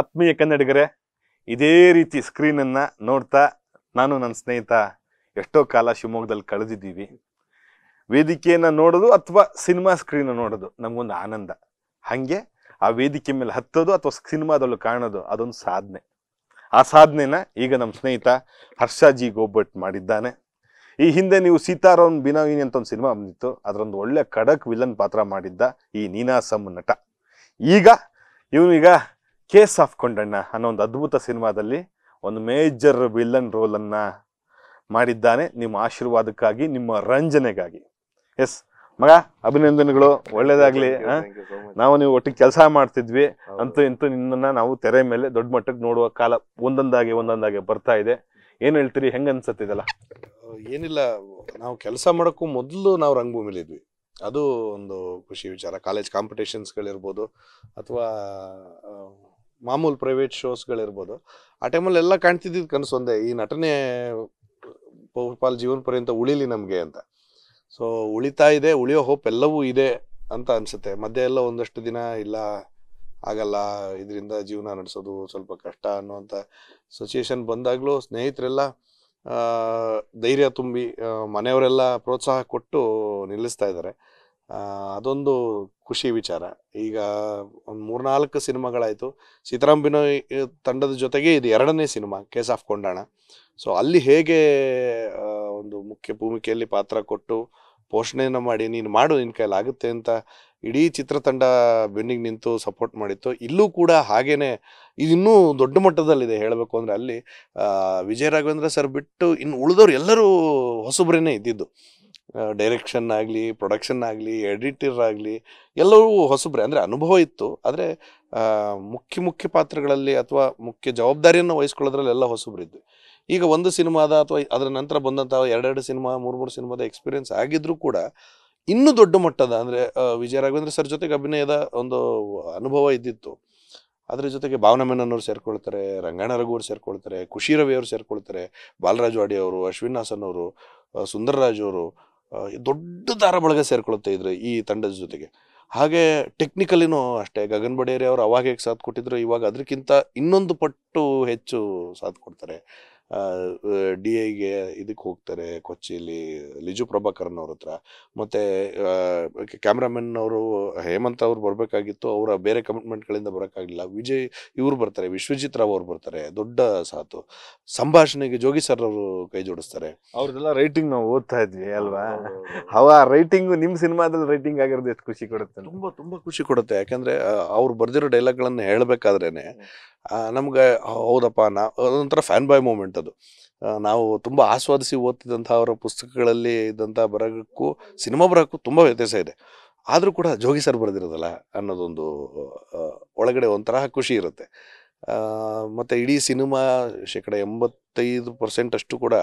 ಆತ್ಮೀಯ ಕನ್ನಡಿಗರೇ ಇದೇ ರೀತಿ ಸ್ಕ್ರೀನನ್ನು ನೋಡ್ತಾ ನಾನು ನನ್ನ ಸ್ನೇಹಿತ ಎಷ್ಟೋ ಕಾಲ ಶಿವಮೊಗ್ಗದಲ್ಲಿ ಕಳೆದಿದ್ದೀವಿ ವೇದಿಕೆಯನ್ನು ನೋಡೋದು ಅಥವಾ ಸಿನಿಮಾ ಸ್ಕ್ರೀನ್ ನೋಡೋದು ನಮಗೊಂದು ಆನಂದ ಹಾಗೆ ಆ ವೇದಿಕೆ ಮೇಲೆ ಹತ್ತೋದು ಅಥವಾ ಸಿನಿಮಾದಲ್ಲೂ ಕಾಣೋದು ಅದೊಂದು ಸಾಧನೆ ಆ ಸಾಧನೆನ ಈಗ ನಮ್ಮ ಸ್ನೇಹಿತ ಹರ್ಷಾಜಿ ಗೋಬಟ್ ಮಾಡಿದ್ದಾನೆ ಈ ಹಿಂದೆ ನೀವು ಸೀತಾರಾಮ್ ಬಿನಾವಿನಿ ಅಂತ ಒಂದು ಸಿನಿಮಾ ಬಂದಿತ್ತು ಅದರೊಂದು ಒಳ್ಳೆ ಖಡಕ್ ವಿಲನ್ ಪಾತ್ರ ಮಾಡಿದ್ದ ಈ ನೀನಾಸಮ್ ನಟ ಈಗ ಇವನೀಗ ಕೇಸ್ ಆಫ್ ಕೊಂಡಣ್ಣ ಅನ್ನೋ ಒಂದು ಅದ್ಭುತ ಸಿನಿಮಾದಲ್ಲಿ ಒಂದು ಮೇಜರ್ ವಿಲನ್ ರೋಲನ್ನು ಮಾಡಿದ್ದಾನೆ ನಿಮ್ಮ ಆಶೀರ್ವಾದಕ್ಕಾಗಿ ನಿಮ್ಮ ರಂಜನೆಗಾಗಿ ಎಸ್ ಮಗ ಅಭಿನಂದನೆಗಳು ಒಳ್ಳೇದಾಗ್ಲಿ ನಾವು ನೀವು ಒಟ್ಟಿಗೆ ಕೆಲಸ ಮಾಡ್ತಿದ್ವಿ ಅಂತೂ ಇಂತೂ ನಿನ್ನನ್ನು ನಾವು ತೆರೆ ಮೇಲೆ ದೊಡ್ಡ ಮಟ್ಟಕ್ಕೆ ನೋಡುವ ಕಾಲ ಒಂದೊಂದಾಗಿ ಒಂದೊಂದಾಗಿ ಬರ್ತಾ ಇದೆ ಏನು ಹೇಳ್ತೀರಿ ಹೆಂಗೆ ಅನ್ಸತ್ತಿದೆಲ್ಲ ಏನಿಲ್ಲ ನಾವು ಕೆಲಸ ಮಾಡೋಕ್ಕೂ ಮೊದಲು ನಾವು ರಂಗಭೂಮಿಲಿ ಇದ್ವಿ ಅದು ಒಂದು ಖುಷಿ ವಿಚಾರ ಕಾಲೇಜ್ ಕಾಂಪಿಟೇಷನ್ಸ್ಗಳಿರ್ಬೋದು ಅಥವಾ ಮಾಮೂಲು ಪ್ರೈವೇಟ್ ಶೋಸ್ಗಳಿರ್ಬೋದು ಆ ಟೈಮಲ್ಲಿ ಎಲ್ಲ ಕಾಣ್ತಿದ್ದಿದ್ದು ಕನಸು ಒಂದೇ ಈ ನಟನೆ ಪಾಲ್ ಜೀವನ ಪರ್ಯಂತ ಉಳಿಲಿ ನಮಗೆ ಅಂತ ಸೊ ಉಳಿತಾ ಇದೆ ಉಳಿಯೋ ಹೋಪ್ ಎಲ್ಲವೂ ಇದೆ ಅಂತ ಅನಿಸುತ್ತೆ ಮಧ್ಯೆ ಎಲ್ಲ ಒಂದಷ್ಟು ದಿನ ಇಲ್ಲ ಆಗಲ್ಲ ಇದರಿಂದ ಜೀವನ ನಡೆಸೋದು ಸ್ವಲ್ಪ ಕಷ್ಟ ಅನ್ನುವಂಥ ಸಿಚುಯೇಷನ್ ಬಂದಾಗಲೂ ಸ್ನೇಹಿತರೆಲ್ಲ ಧೈರ್ಯ ತುಂಬಿ ಮನೆಯವರೆಲ್ಲ ಪ್ರೋತ್ಸಾಹ ಕೊಟ್ಟು ನಿಲ್ಲಿಸ್ತಾ ಇದ್ದಾರೆ ಅದೊಂದು ಖುಷಿ ವಿಚಾರ ಈಗ ಒಂದು ಮೂರ್ನಾಲ್ಕು ಸಿನಿಮಾಗಳಾಯಿತು ಸೀತಾರಾಮ್ ಬಿನೋಯ್ ತಂಡದ ಜೊತೆಗೆ ಇದು ಎರಡನೇ cinema case of Kondana so ಅಲ್ಲಿ ಹೇಗೆ ಒಂದು ಮುಖ್ಯ ಭೂಮಿಕೆಯಲ್ಲಿ ಪಾತ್ರ ಕೊಟ್ಟು ಪೋಷಣೆಯನ್ನು ಮಾಡಿ ನೀನು ಮಾಡು ನಿನ್ನ ಆಗುತ್ತೆ ಅಂತ ಇಡೀ ಚಿತ್ರತಂಡ ಬೆನ್ನಿಗೆ ನಿಂತು ಸಪೋರ್ಟ್ ಮಾಡಿತ್ತು ಇಲ್ಲೂ ಕೂಡ ಇದು ಇನ್ನೂ ದೊಡ್ಡ ಮಟ್ಟದಲ್ಲಿದೆ ಹೇಳಬೇಕು ಅಂದರೆ ಅಲ್ಲಿ ವಿಜಯ ರಾಘವೇಂದ್ರ ಸರ್ ಬಿಟ್ಟು ಇನ್ನು ಉಳಿದವ್ರು ಎಲ್ಲರೂ ಹೊಸಬ್ರೇ ಇದ್ದಿದ್ದು ಡೈರೆಕ್ಷನ್ ಆಗಲಿ ಪ್ರೊಡಕ್ಷನ್ ಆಗಲಿ ಎಡಿಟರ್ ಆಗಲಿ ಎಲ್ಲವೂ ಹೊಸಬ್ರೆ ಅಂದರೆ ಅನುಭವ ಇತ್ತು ಆದರೆ ಮುಖ್ಯ ಮುಖ್ಯ ಪಾತ್ರಗಳಲ್ಲಿ ಅಥವಾ ಮುಖ್ಯ ಜವಾಬ್ದಾರಿಯನ್ನು ವಹಿಸ್ಕೊಳ್ಳೋದ್ರಲ್ಲಿ ಎಲ್ಲ ಹೊಸಬ್ರಿದ್ವಿ ಈಗ ಒಂದು ಸಿನಿಮಾದ ಅಥವಾ ಅದರ ನಂತರ ಬಂದಂಥ ಎರಡೆರಡು ಸಿನಿಮಾ ಮೂರು ಮೂರು ಸಿನಿಮಾದ ಎಕ್ಸ್ಪೀರಿಯನ್ಸ್ ಆಗಿದ್ರೂ ಕೂಡ ಇನ್ನೂ ದೊಡ್ಡ ಮಟ್ಟದ ಅಂದರೆ ವಿಜಯ ರಾಘವೇಂದ್ರ ಸರ್ ಜೊತೆಗೆ ಅಭಿನಯದ ಒಂದು ಅನುಭವ ಇದ್ದಿತ್ತು ಅದರ ಜೊತೆಗೆ ಭಾವನಾ ಮೆನನ್ನವ್ರು ಸೇರ್ಕೊಳ್ತಾರೆ ರಂಗಣ ರಘು ಅವರು ಸೇರ್ಕೊಳ್ತಾರೆ ಖುಷಿ ರವಿ ಅವರು ಸೇರ್ಕೊಳ್ತಾರೆ ಬಾಲರಾಜ್ ವಾಡಿ ಅವರು ಅಶ್ವಿನ್ ಹಾಸನ್ ಅವರು ಸುಂದರರಾಜ್ ಅವರು ದೊಡ್ಡ ದಾರ ಬಳಗ ಸೇರ್ಕೊಳುತ್ತೆ ಇದ್ರೆ ಈ ತಂಡದ ಜೊತೆಗೆ ಹಾಗೆ ಟೆಕ್ನಿಕಲಿನೂ ಅಷ್ಟೇ ಗಗನ್ ಬಡೇರಿ ಅವರು ಅವಾಗ ಹೇಗೆ ಸಾಥ್ ಕೊಟ್ಟಿದ್ರು ಇವಾಗ ಅದಕ್ಕಿಂತ ಇನ್ನೊಂದು ಪಟ್ಟು ಹೆಚ್ಚು ಸಾಥ್ ಕೊಡ್ತಾರೆ ಡಿ ಐಗೆ ಇದಕ್ಕೆ ಹೋಗ್ತಾರೆ ಕೊಚ್ಚಿಲಿ ಲಿಜು ಪ್ರಭಾಕರನ್ ಅವ್ರ ಹತ್ರ ಮತ್ತೆ ಕ್ಯಾಮ್ರಾಮನ್ ಅವರು ಹೇಮಂತ್ ಅವ್ರು ಬರಬೇಕಾಗಿತ್ತು ಅವರ ಬೇರೆ ಕಮಿಟ್ಮೆಂಟ್ಗಳಿಂದ ಬರೋಕ್ಕಾಗಲಿಲ್ಲ ವಿಜಯ್ ಇವ್ರು ಬರ್ತಾರೆ ವಿಶ್ವಜಿತ್ ರಾವ್ ಅವ್ರು ಬರ್ತಾರೆ ದೊಡ್ಡ ಸಾತು ಸಂಭಾಷಣೆಗೆ ಜೋಗಿ ಸರ್ ಅವರು ಕೈ ಜೋಡಿಸ್ತಾರೆ ಅವ್ರದೆಲ್ಲ ರೈಟಿಂಗ್ ನಾವು ಓದ್ತಾ ಇದ್ವಿ ಅಲ್ವಾ ಅವ ರೈಟಿಂಗು ನಿಮ್ಮ ಸಿನಿಮಾದಲ್ಲಿ ರೈಟಿಂಗ್ ಆಗಿರೋದು ಎಷ್ಟು ಖುಷಿ ಕೊಡುತ್ತೆ ತುಂಬ ತುಂಬ ಖುಷಿ ಕೊಡುತ್ತೆ ಯಾಕಂದರೆ ಅವ್ರು ಬರೆದಿರೋ ಡೈಲಾಗ್ಗಳನ್ನು ಹೇಳಬೇಕಾದ್ರೇ ನಮ್ಗೆ ಹೌದಪ್ಪ ನಾ ಅದೊಂಥರ ಫ್ಯಾನ್ ಬಾಯ್ ಮೂಮೆಂಟ್ ಅದು ನಾವು ತುಂಬ ಆಸ್ವಾದಿಸಿ ಓದ್ತಿದ್ದಂಥ ಅವರ ಪುಸ್ತಕಗಳಲ್ಲಿ ಇದ್ದಂಥ ಬರಹಕ್ಕೂ ಸಿನಿಮಾ ಬರಹಕ್ಕೂ ತುಂಬ ವ್ಯತ್ಯಾಸ ಇದೆ ಆದರೂ ಕೂಡ ಜೋಗಿ ಸರ್ ಬರೆದಿರೋದಲ್ಲ ಅನ್ನೋದೊಂದು ಒಳಗಡೆ ಒಂಥರ ಖುಷಿ ಇರುತ್ತೆ ಮತ್ತು ಇಡೀ ಸಿನಿಮಾ ಶೇಕಡ ಎಂಬತ್ತೈದು ಪರ್ಸೆಂಟಷ್ಟು ಅಷ್ಟು ಕೂಡ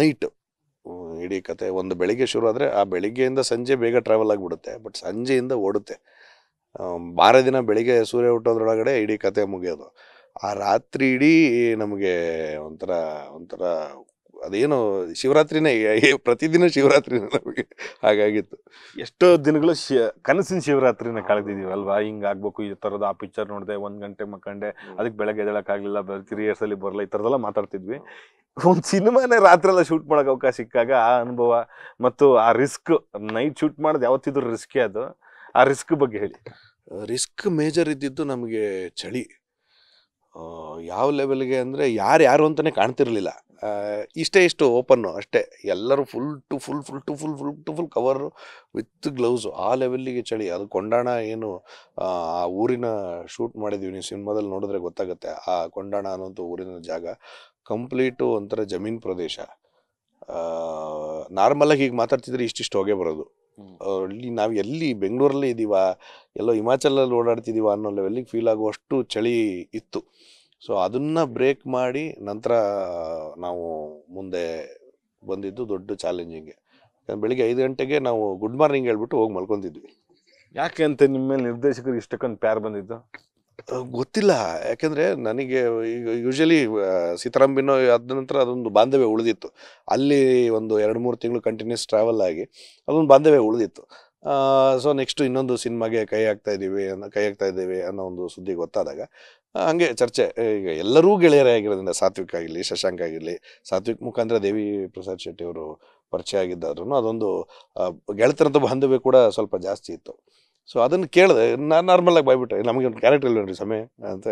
ನೈಟ್ ಇಡೀ ಕತೆ ಒಂದು ಬೆಳಿಗ್ಗೆ ಶುರು ಆದರೆ ಆ ಬೆಳಿಗ್ಗೆಯಿಂದ ಸಂಜೆ ಬೇಗ ಟ್ರಾವೆಲ್ ಆಗಿಬಿಡುತ್ತೆ ಬಟ್ ಸಂಜೆಯಿಂದ ಓಡುತ್ತೆ ಭಾರ ದಿನ ಬೆಳಿಗ್ಗೆ ಸೂರ್ಯ ಹುಟ್ಟೋದ್ರೊಳಗಡೆ ಇಡೀ ಕತೆ ಮುಗಿಯೋದು ಆ ರಾತ್ರಿ ಇಡೀ ನಮಗೆ ಒಂಥರ ಒಂಥರ ಅದೇನು ಶಿವರಾತ್ರಿನೇ ಪ್ರತಿದಿನ ಶಿವರಾತ್ರಿ ನಮಗೆ ಹಾಗಾಗಿತ್ತು ಎಷ್ಟೋ ದಿನಗಳು ಶಿ ಕನಸಿನ ಶಿವರಾತ್ರಿನ ಕಳೆದಿದ್ದೀವಲ್ವಾ ಆಗ್ಬೇಕು ಈ ಥರದ ಆ ಪಿಕ್ಚರ್ ನೋಡಿದೆ ಒಂದು ಗಂಟೆ ಮಕ್ಕಂಡೆ ಅದಕ್ಕೆ ಬೆಳಗ್ಗೆ ತ್ರೀ ಇಯರ್ಸಲ್ಲಿ ಬರಲ್ಲ ಈ ಥರದೆಲ್ಲ ಮಾತಾಡ್ತಿದ್ವಿ ಒಂದು ಸಿನಿಮಾನೇ ಎಲ್ಲ ಶೂಟ್ ಮಾಡೋಕೆ ಅವಕಾಶ ಸಿಕ್ಕಾಗ ಆ ಅನುಭವ ಮತ್ತು ಆ ರಿಸ್ಕ್ ನೈಟ್ ಶೂಟ್ ಮಾಡೋದು ಯಾವತ್ತಿದ್ರೂ ರಿಸ್ಕೇ ಅದು ಆ ರಿಸ್ಕ್ ಬಗ್ಗೆ ಹೇಳಿ ರಿಸ್ಕ್ ಮೇಜರ್ ಇದ್ದಿದ್ದು ನಮಗೆ ಚಳಿ ಯಾವ ಲೆವೆಲ್ಗೆ ಅಂದರೆ ಯಾರು ಯಾರು ಅಂತಲೇ ಕಾಣ್ತಿರಲಿಲ್ಲ ಇಷ್ಟೇ ಇಷ್ಟು ಓಪನ್ನು ಅಷ್ಟೇ ಎಲ್ಲರೂ full to full full to full full to full cover with gloves ಆ ಲೆವೆಲ್ಲಿಗೆ ಚಳಿ ಅದು ಕೊಂಡಾಣ ಏನು ಆ ಊರಿನ ಶೂಟ್ ಮಾಡಿದ್ದೀವಿ ನೀವು ಸಿನಿಮಾದಲ್ಲಿ ನೋಡಿದ್ರೆ ಗೊತ್ತಾಗುತ್ತೆ ಆ ಕೊಂಡಾಣ ಅನ್ನೋಂಥ ಊರಿನ ಜಾಗ ಕಂಪ್ಲೀಟು ಒಂಥರ ಜಮೀನು ಪ್ರದೇಶ ನಾರ್ಮಲಾಗಿ ಈಗ ಮಾತಾಡ್ತಿದ್ರೆ ಇಷ್ಟಿಷ್ಟು ಹೋಗೇ ಬರೋದು ಅಲ್ಲಿ ನಾವು ಎಲ್ಲಿ ಬೆಂಗಳೂರಲ್ಲಿ ಇದ್ದೀವ ಎಲ್ಲೋ ಹಿಮಾಚಲಲ್ಲಿ ಓಡಾಡ್ತಿದ್ದೀವ ಅನ್ನೋ ಲೆವೆಲ್ಲಿಗೆ ಫೀಲ್ ಆಗುವಷ್ಟು ಚಳಿ ಇತ್ತು ಸೊ ಅದನ್ನು ಬ್ರೇಕ್ ಮಾಡಿ ನಂತರ ನಾವು ಮುಂದೆ ಬಂದಿದ್ದು ದೊಡ್ಡ ಚಾಲೆಂಜಿಂಗ್ ಬೆಳಿಗ್ಗೆ ಐದು ಗಂಟೆಗೆ ನಾವು ಗುಡ್ ಮಾರ್ನಿಂಗ್ ಹೇಳ್ಬಿಟ್ಟು ಹೋಗಿ ಮಲ್ಕೊತಿದ್ವಿ ಯಾಕೆ ಅಂತ ನಿಮ್ಮ ಮೇಲೆ ನಿರ್ದೇಶಕರು ಇಷ್ಟಕ್ಕೊಂದು ಪ್ಯಾರ್ ಬಂದಿದ್ದು ಗೊತ್ತಿಲ್ಲ ಯಾಕೆಂದರೆ ನನಗೆ ಯೂಶಲಿ ಸೀತಾರಾಂಬಿನೋ ಆದ ನಂತರ ಅದೊಂದು ಬಾಂಧವ್ಯ ಉಳಿದಿತ್ತು ಅಲ್ಲಿ ಒಂದು ಎರಡು ಮೂರು ತಿಂಗಳು ಕಂಟಿನ್ಯೂಸ್ ಟ್ರಾವೆಲ್ ಆಗಿ ಅದೊಂದು ಬಾಂಧವ್ಯ ಉಳಿದಿತ್ತು ಸೊ ನೆಕ್ಸ್ಟ್ ಇನ್ನೊಂದು ಸಿನಿಮಾಗೆ ಕೈ ಹಾಕ್ತಾ ಇದ್ದೀವಿ ಅನ್ನೋ ಕೈ ಹಾಕ್ತಾ ಇದ್ದೀವಿ ಅನ್ನೋ ಒಂದು ಸುದ್ದಿ ಗೊತ್ತಾದಾಗ ಹಂಗೆ ಚರ್ಚೆ ಈಗ ಎಲ್ಲರೂ ಗೆಳೆಯರೇ ಆಗಿರೋದ್ರಿಂದ ಸಾತ್ವಿಕ್ ಆಗಿರಲಿ ಶಶಾಂಕ್ ಆಗಿರಲಿ ಸಾತ್ವಿಕ್ ಮುಖಾಂತರ ದೇವಿ ಪ್ರಸಾದ್ ಶೆಟ್ಟಿ ಅವರು ಪರಿಚಯ ಆಗಿದ್ದಾದ್ರೂ ಅದೊಂದು ಗೆಳೆತನದ ಬಾಂಧವ್ಯ ಕೂಡ ಸ್ವಲ್ಪ ಜಾಸ್ತಿ ಇತ್ತು ಸೊ ಅದನ್ನು ಕೇಳಿದೆ ನಾನು ನಾರ್ಮಲಾಗಿ ಬಾಯ್ಬಿಟ್ಟೆ ನಮಗೆ ಒಂದು ಕ್ಯಾರೆಕ್ಟರ್ ನೋಡಿರಿ ಸಮಯ ಅಂತ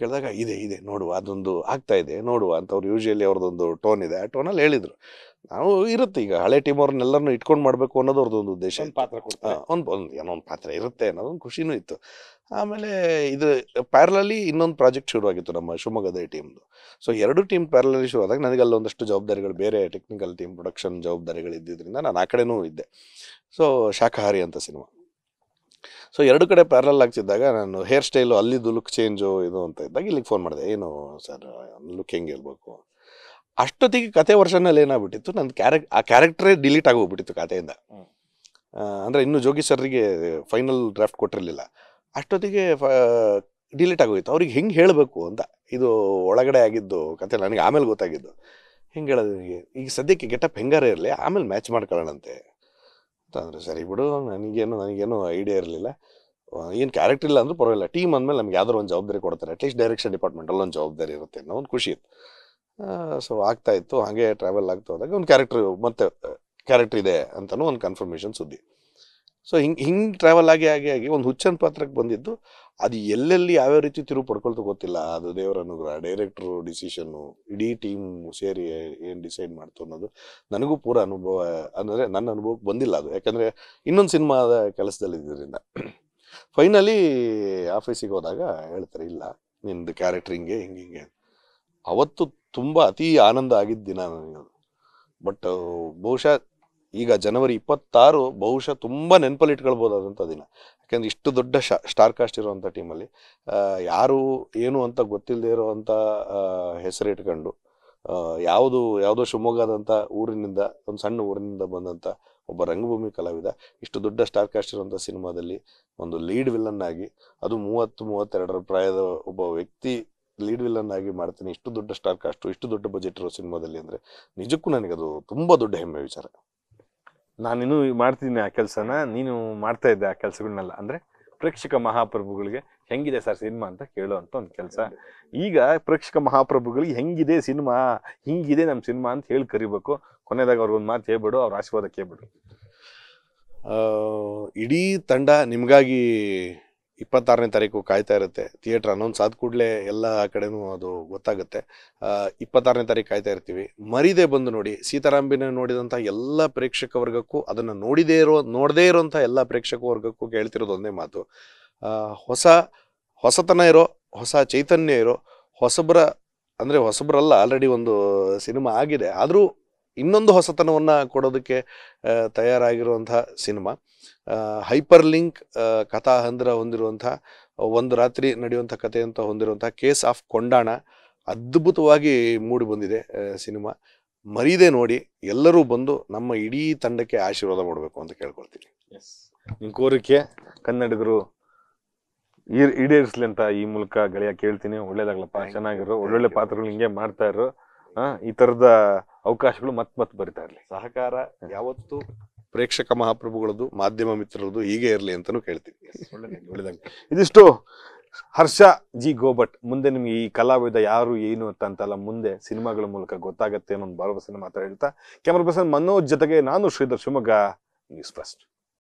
ಕೇಳಿದಾಗ ಇದೆ ಇದೆ ನೋಡುವ ಅದೊಂದು ಆಗ್ತಾ ಇದೆ ನೋಡುವ ಅಂತ ಅವ್ರು ಯೂಶಲಿ ಅವ್ರದ್ದೊಂದು ಟೋನ್ ಇದೆ ಆ ಟೋನಲ್ಲಿ ಹೇಳಿದರು ನಾವು ಇರುತ್ತೆ ಈಗ ಹಳೆ ಟೀಮ್ ಇಟ್ಕೊಂಡು ಮಾಡಬೇಕು ಅನ್ನೋದು ಅವ್ರದ್ದೊಂದು ಉದ್ದೇಶ ಪಾತ್ರ ಒಂದು ಒಂದು ಏನೋ ಒಂದು ಪಾತ್ರ ಇರುತ್ತೆ ಅನ್ನೋದೊಂದು ಖುಷಿನೂ ಇತ್ತು ಆಮೇಲೆ ಇದು ಪ್ಯಾರಲಲ್ಲಿ ಇನ್ನೊಂದು ಪ್ರಾಜೆಕ್ಟ್ ಶುರುವಾಗಿತ್ತು ನಮ್ಮ ಶಿವಮೊಗ್ಗದ ಟೀಮ್ದು ಸೊ ಎರಡು ಟೀಮ್ ಪ್ಯಾರಲಲ್ಲಿ ಶುರು ಆದಾಗ ನನಗೆ ಅಲ್ಲೊಂದಷ್ಟು ಜವಾಬ್ದಾರಿಗಳು ಬೇರೆ ಟೆಕ್ನಿಕಲ್ ಟೀಮ್ ಪ್ರೊಡಕ್ಷನ್ ಜವಾಬ್ದಾರಿಗಳು ಇದ್ದಿದ್ದರಿಂದ ನಾನು ಆ ಕಡೆನೂ ಇದ್ದೆ ಸೊ ಶಾಖಾಹಾರಿ ಅಂತ ಸಿನಿಮಾ ಸೊ ಎರಡು ಕಡೆ ಪ್ಯಾರಲಲ್ ಆಗ್ತಿದ್ದಾಗ ನಾನು ಹೇರ್ ಸ್ಟೈಲು ಅಲ್ಲಿದ್ದು ಲುಕ್ ಚೇಂಜು ಇದು ಅಂತ ಇದ್ದಾಗ ಇಲ್ಲಿಗೆ ಫೋನ್ ಮಾಡಿದೆ ಏನು ಸರ್ ಲುಕ್ ಹೆಂಗೆ ಹೇಳ್ಬೇಕು ಅಷ್ಟೊತ್ತಿಗೆ ಕತೆ ವರ್ಷನಲ್ಲಿ ಏನಾಗ್ಬಿಟ್ಟಿತ್ತು ನನ್ನ ಕ್ಯಾರೆಕ್ ಆ ಕ್ಯಾರೆಕ್ಟ್ರೇ ಡಿಲೀಟ್ ಆಗೋಗ್ಬಿಟ್ಟಿತ್ತು ಕತೆಯಿಂದ ಅಂದರೆ ಇನ್ನೂ ಜೋಗಿ ಸರ್ರಿಗೆ ಫೈನಲ್ ಡ್ರಾಫ್ಟ್ ಕೊಟ್ಟಿರಲಿಲ್ಲ ಅಷ್ಟೊತ್ತಿಗೆ ಫ ಡಿಲೀಟ್ ಆಗೋಯ್ತು ಅವ್ರಿಗೆ ಹೆಂಗೆ ಹೇಳಬೇಕು ಅಂತ ಇದು ಒಳಗಡೆ ಆಗಿದ್ದು ಕತೆ ನನಗೆ ಆಮೇಲೆ ಗೊತ್ತಾಗಿದ್ದು ಹೆಂಗೆ ಹೇಳೋದು ಈಗ ಸದ್ಯಕ್ಕೆ ಗೆಟಪ್ ಹೆಂಗಾರೇ ಇರಲಿ ಆಮೇಲೆ ಮ್ಯಾಚ್ ಮಾಡ್ಕೊಳ್ಳೋಣಂತೆ ಅಂದರೆ ಸರಿ ಬಿಡು ನನಗೇನು ನನಗೇನು ಐಡಿಯಾ ಇರಲಿಲ್ಲ ಏನು ಕ್ಯಾರೆಕ್ಟರ್ ಇಲ್ಲ ಅಂದ್ರೂ ಪರವಾಗಿಲ್ಲ ಟೀಮ್ ಅಂದಮೇಲೆ ನಮ್ಗೆ ಯಾವ್ದಾರು ಒಂದು ಜವಾಬ್ದಾರಿ ಕೊಡ್ತಾರೆ ಅಟ್ಲೀಸ್ಟ್ ಡೈರೆಕ್ಷನ್ ಡಿಪಾರ್ಟ್ಮೆಂಟಲ್ಲಿ ಒಂದು ಜವಾಬ್ದಾರಿ ಇರುತ್ತೆ ಅನ್ನೋ ಒಂದು ಖುಷಿ ಇತ್ತು ಸೊ ಆಗ್ತಾ ಇತ್ತು ಹಾಗೆ ಟ್ರಾವೆಲ್ ಆಗ್ತಾ ಹೋದಾಗ ಒಂದು ಕ್ಯಾರೆಕ್ಟ್ರ್ ಮತ್ತೆ ಕ್ಯಾರೆಕ್ಟ್ರ್ ಇದೆ ಅಂತಲೂ ಒಂದು ಕನ್ಫರ್ಮೇಷನ್ ಸುದ್ದಿ ಸೊ ಹಿಂಗೆ ಹಿಂಗೆ ಟ್ರಾವೆಲ್ ಆಗಿ ಆಗಿ ಆಗಿ ಒಂದು ಹುಚ್ಚನ ಪಾತ್ರಕ್ಕೆ ಬಂದಿದ್ದು ಅದು ಎಲ್ಲೆಲ್ಲಿ ಯಾವ್ಯಾವ ರೀತಿ ತಿರುವು ಪಡ್ಕೊಳ್ತು ಗೊತ್ತಿಲ್ಲ ಅದು ದೇವರ ಅನುಗ್ರಹ ಡೈರೆಕ್ಟ್ರು ಡಿಸಿಷನ್ನು ಇಡೀ ಟೀಮ್ ಸೇರಿ ಏನು ಡಿಸೈಡ್ ಮಾಡ್ತು ಅನ್ನೋದು ನನಗೂ ಪೂರ ಅನುಭವ ಅಂದರೆ ನನ್ನ ಅನುಭವಕ್ಕೆ ಬಂದಿಲ್ಲ ಅದು ಯಾಕಂದರೆ ಇನ್ನೊಂದು ಸಿನಿಮಾದ ಕೆಲಸದಲ್ಲಿದ್ದರಿಂದ ಫೈನಲಿ ಆಫೀಸಿಗೆ ಹೋದಾಗ ಹೇಳ್ತಾರೆ ಇಲ್ಲ ನಿಮ್ಮದು ಕ್ಯಾರೆಕ್ಟ್ರ್ ಹಿಂಗೆ ಹಿಂಗೆ ಹಿಂಗೆ ಅವತ್ತು ತುಂಬ ಅತೀ ಆನಂದ ಆಗಿದ್ದ ದಿನ ನನಗೆ ಬಟ್ ಬಹುಶಃ ಈಗ ಜನವರಿ ಇಪ್ಪತ್ತಾರು ಬಹುಶಃ ತುಂಬ ನೆನಪಲ್ಲಿ ಇಟ್ಕೊಳ್ಬೋದಾದಂಥ ದಿನ ಯಾಕೆಂದ್ರೆ ಇಷ್ಟು ದೊಡ್ಡ ಶಾ ಸ್ಟಾರ್ ಕಾಸ್ಟ್ ಇರುವಂಥ ಟೀಮಲ್ಲಿ ಯಾರು ಏನು ಅಂತ ಗೊತ್ತಿಲ್ಲದೆ ಇರುವಂಥ ಹೆಸರಿಟ್ಕೊಂಡು ಯಾವುದು ಯಾವುದೋ ಶಿವಮೊಗ್ಗದಂಥ ಊರಿನಿಂದ ಒಂದು ಸಣ್ಣ ಊರಿನಿಂದ ಬಂದಂಥ ಒಬ್ಬ ರಂಗಭೂಮಿ ಕಲಾವಿದ ಇಷ್ಟು ದೊಡ್ಡ ಸ್ಟಾರ್ ಕಾಸ್ಟ್ ಇರುವಂಥ ಸಿನಿಮಾದಲ್ಲಿ ಒಂದು ಲೀಡ್ ವಿಲನ್ ಆಗಿ ಅದು ಮೂವತ್ತು ಮೂವತ್ತೆರಡರ ಪ್ರಾಯದ ಒಬ್ಬ ವ್ಯಕ್ತಿ ಲೀಡ್ ವಿಲನ್ ಆಗಿ ಮಾಡ್ತೀನಿ ಇಷ್ಟು ದೊಡ್ಡ ಸ್ಟಾರ್ ಕಾಸ್ಟು ಇಷ್ಟು ದೊಡ್ಡ ಬಜೆಟ್ ಇರೋ ಸಿನಿಮಾದಲ್ಲಿ ಅಂದರೆ ನಿಜಕ್ಕೂ ನನಗೆ ಅದು ತುಂಬ ದೊಡ್ಡ ಹೆಮ್ಮೆ ವಿಚಾರ ನಾನಿನ್ನೂ ಮಾಡ್ತಿದ್ದೀನಿ ಆ ಕೆಲಸನ ನೀನು ಮಾಡ್ತಾ ಇದ್ದೆ ಆ ಕೆಲಸಗಳನ್ನೆಲ್ಲ ಅಂದರೆ ಪ್ರೇಕ್ಷಕ ಮಹಾಪ್ರಭುಗಳಿಗೆ ಹೆಂಗಿದೆ ಸರ್ ಸಿನಿಮಾ ಅಂತ ಕೇಳುವಂಥ ಒಂದು ಕೆಲಸ ಈಗ ಪ್ರೇಕ್ಷಕ ಮಹಾಪ್ರಭುಗಳಿಗೆ ಹೆಂಗಿದೆ ಸಿನಿಮಾ ಹಿಂಗಿದೆ ನಮ್ಮ ಸಿನಿಮಾ ಅಂತ ಹೇಳಿ ಕರಿಬೇಕು ಕೊನೆಯದಾಗ ಒಂದು ಮಾತು ಹೇಳ್ಬಿಡು ಅವ್ರ ಆಶೀರ್ವಾದ ಕೇಳ್ಬಿಡು ಇಡೀ ತಂಡ ನಿಮಗಾಗಿ ಇಪ್ಪತ್ತಾರನೇ ತಾರೀಕು ಕಾಯ್ತಾ ಇರುತ್ತೆ ಥಿಯೇಟ್ರ್ ಅನೌನ್ಸ್ ಆದ ಕೂಡಲೇ ಎಲ್ಲ ಕಡೆನೂ ಅದು ಗೊತ್ತಾಗುತ್ತೆ ಇಪ್ಪತ್ತಾರನೇ ತಾರೀಕು ಕಾಯ್ತಾ ಇರ್ತೀವಿ ಮರಿದೇ ಬಂದು ನೋಡಿ ಸೀತಾರಾಂಬಿನ ನೋಡಿದಂಥ ಎಲ್ಲ ಪ್ರೇಕ್ಷಕ ವರ್ಗಕ್ಕೂ ಅದನ್ನು ನೋಡಿದೇ ಇರೋ ನೋಡದೇ ಇರೋಂಥ ಎಲ್ಲ ಪ್ರೇಕ್ಷಕ ವರ್ಗಕ್ಕೂ ಕೇಳ್ತಿರೋದು ಒಂದೇ ಮಾತು ಹೊಸ ಹೊಸತನ ಇರೋ ಹೊಸ ಚೈತನ್ಯ ಇರೋ ಹೊಸಬರ ಅಂದರೆ ಹೊಸಬರಲ್ಲ ಆಲ್ರೆಡಿ ಒಂದು ಸಿನಿಮಾ ಆಗಿದೆ ಆದರೂ ಇನ್ನೊಂದು ಹೊಸತನವನ್ನು ಕೊಡೋದಕ್ಕೆ ತಯಾರಾಗಿರುವಂಥ ಸಿನಿಮಾ ಹೈಪರ್ ಲಿಂಕ್ ಕಥಾ ಹಂದ್ರ ಹೊಂದಿರುವಂಥ ಒಂದು ರಾತ್ರಿ ನಡೆಯುವಂಥ ಕಥೆ ಅಂತ ಹೊಂದಿರುವಂಥ ಕೇಸ್ ಆಫ್ ಕೊಂಡಾಣ ಅದ್ಭುತವಾಗಿ ಮೂಡಿ ಬಂದಿದೆ ಸಿನಿಮಾ ಮರೀದೆ ನೋಡಿ ಎಲ್ಲರೂ ಬಂದು ನಮ್ಮ ಇಡೀ ತಂಡಕ್ಕೆ ಆಶೀರ್ವಾದ ಮಾಡಬೇಕು ಅಂತ ಕೇಳ್ಕೊಳ್ತೀನಿ ನಿಮ್ಮ ಕೋರಿಕೆ ಕನ್ನಡಿಗರು ಈಡೇರಿಸ್ಲಿ ಅಂತ ಈ ಮೂಲಕ ಗೆಳೆಯ ಕೇಳ್ತೀನಿ ಒಳ್ಳೇದಾಗ್ಲಪ್ಪ ಚೆನ್ನಾಗಿರೋ ಒಳ್ಳೊಳ್ಳೆ ಪಾತ್ರಗಳು ಹಿಂಗೆ ಮಾಡ್ತಾ ಇರೋ ಈ ಥರದ ಅವಕಾಶಗಳು ಮತ್ ಮತ್ ಬರಿತಾ ಇರಲಿ ಸಹಕಾರ ಯಾವತ್ತೂ ಪ್ರೇಕ್ಷಕ ಮಹಾಪ್ರಭುಗಳದ್ದು ಮಾಧ್ಯಮ ಮಿತ್ರರದ್ದು ಹೀಗೆ ಇರಲಿ ಅಂತಲೂ ಕೇಳ್ತೀನಿ ಇದಿಷ್ಟು ಹರ್ಷ ಜಿ ಗೋಬಟ್ ಮುಂದೆ ನಿಮ್ಗೆ ಈ ಕಲಾವಿದ ಯಾರು ಏನು ಅಂತ ಅಂತಲ್ಲ ಮುಂದೆ ಸಿನಿಮಾಗಳ ಮೂಲಕ ಗೊತ್ತಾಗತ್ತೆ ಅನ್ನೋ ಒಂದು ಭರವಸೆನ ಮಾತಾಡ್ತಾ ಕ್ಯಾಮರಾ ಪರ್ಸನ್ ಮನೋಜ್ ಜೊತೆಗೆ ನಾನು ಶ್ರೀಧರ್ ಶಿವಮೊಗ್ಗ ನ್ಯೂಸ್ ಫಸ್ಟ್